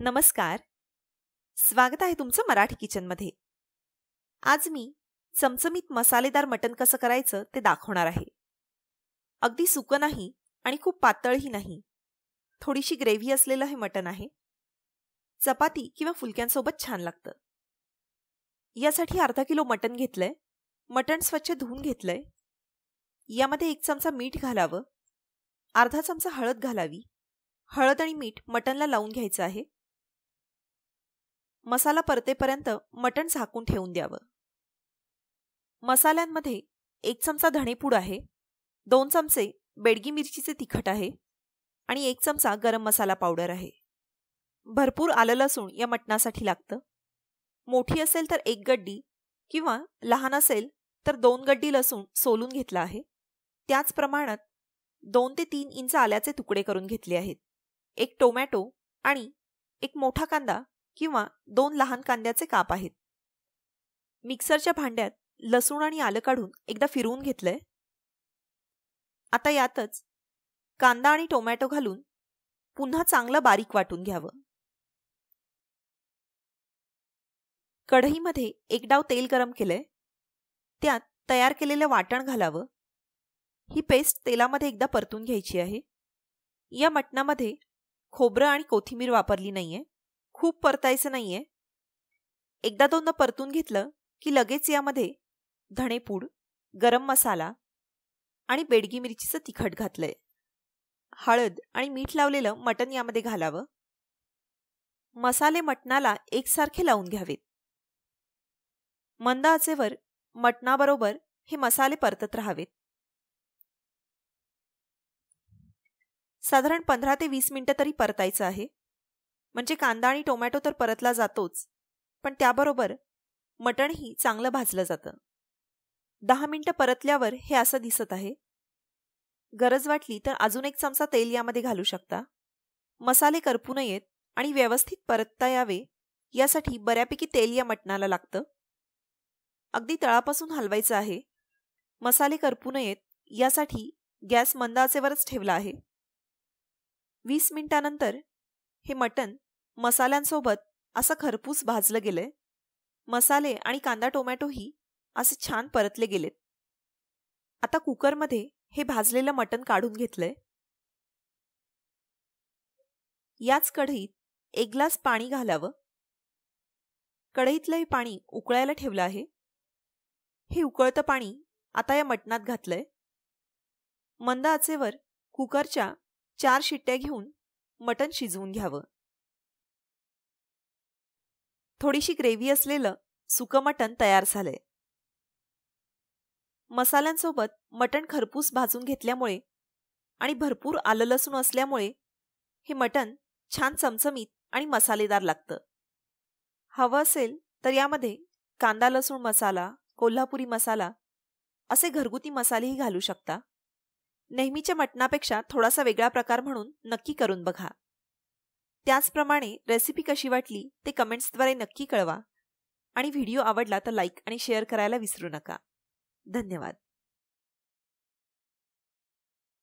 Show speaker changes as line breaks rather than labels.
नमस्कार स्वागत आहे तुमचं मराठी किचनमध्ये आज मी चमचमीत मसालेदार मटण कसं करायचं ते दाखवणार आहे अगदी सुकं नाही आणि खूप पातळही नाही थोडीशी ग्रेव्ही असलेलं हे मटण आहे चपाती किंवा फुलक्यांसोबत छान लागतं यासाठी अर्धा किलो मटण घेतलंय मटण स्वच्छ धुवून घेतलंय यामध्ये एक चमचा मीठ घालावं अर्धा चमचा हळद घालावी हळद आणि मीठ मटणला लावून घ्यायचं आहे मसाला परतेपर्यंत मटण झाकून ठेवून द्यावं मसाल्यांमध्ये एक चमचा धणेपूड आहे दोन चमचे बेडगी मिरचीचे तिखट आहे आणि एक चमचा गरम मसाला पावडर आहे भरपूर आलं लसूण या मटणासाठी लागतं मोठी असेल तर एक गड्डी किंवा लहान असेल तर दोन गड्डी लसूण सोलून घेतला आहे त्याच प्रमाणात दोन ते तीन इंच आल्याचे तुकडे करून घेतले आहेत एक टोमॅटो आणि एक मोठा कांदा किंवा दोन लहान कांद्याचे काप आहेत मिक्सरच्या भांड्यात लसूण आणि आलं काढून एकदा फिरवून घेतलंय आता यातच कांदा आणि टोमॅटो घालून पुन्हा चांगलं बारीक वाटून घ्यावं कढईमध्ये एक डाव तेल गरम केलंय त्यात तयार केलेलं वाटण घालावं ही पेस्ट तेलामध्ये एकदा परतून घ्यायची आहे या मटणामध्ये खोबरं आणि कोथिंबीर वापरली नाहीये खूप परतायचं नाहीये एकदा दोनदा परतून घेतलं की लगेच यामध्ये धणेपूड गरम मसाला आणि बेडगी मिरचीचं तिखट घातलंय हळद आणि मीठ लावलेलं मटण यामध्ये घालावं मसाले मटणाला एकसारखे लावून घ्यावेत मंद आचेवर मटणाबरोबर हे मसाले परतत राहावेत साधारण पंधरा ते वीस मिनिटं तरी परतायचं आहे म्हणजे कांदा आणि टोमॅटो तर परतला जातोच पण त्याबरोबर मटणही चांगलं भाजलं जातं दहा मिनटं परतल्यावर हे असं दिसत आहे गरज वाटली तर अजून एक चमचा तेल यामध्ये घालू शकता मसाले करपू नयेत आणि व्यवस्थित परतता यावे यासाठी बऱ्यापैकी तेल या मटणाला लागतं अगदी तळापासून हलवायचं आहे मसाले करपू नयेत यासाठी गॅस मंदाचेवरच ठेवला आहे वीस मिनिटानंतर हे मटण मसाल्यांसोबत असं खरपूस भाजलं गेलंय मसाले आणि कांदा टोमॅटोही असे छान परतले गेलेत आता कुकरमध्ये हे भाजलेलं मटण काढून घेतलंय याच कढईत एक ग्लास पाणी घालावं कढईतलं हे पाणी उकळायला ठेवलं आहे हे उकळतं पाणी आता या मटणात घातलंय मंद आचेवर कुकरच्या चार शिट्ट्या घेऊन मटण शिजवून घ्यावं थोडीशी ग्रेव्ही असलेलं सुकं मटण तयार झालंय मसाल्यांसोबत मटण खरपूस भाजून घेतल्यामुळे आणि भरपूर आलं लसूण असल्यामुळे हे मटण छान चमचमीत आणि मसालेदार लागतं हवं असेल तर यामध्ये कांदा लसूण मसाला कोल्हापुरी मसाला असे घरगुती मसालेही घालू शकता नेहमीच्या मटणापेक्षा थोडासा वेगळा प्रकार म्हणून नक्की करून बघा त्याचप्रमाणे रेसिपी कशी वाटली ते कमेंट्सद्वारे नक्की कळवा आणि व्हिडिओ आवडला तर लाईक आणि शेअर करायला विसरू नका धन्यवाद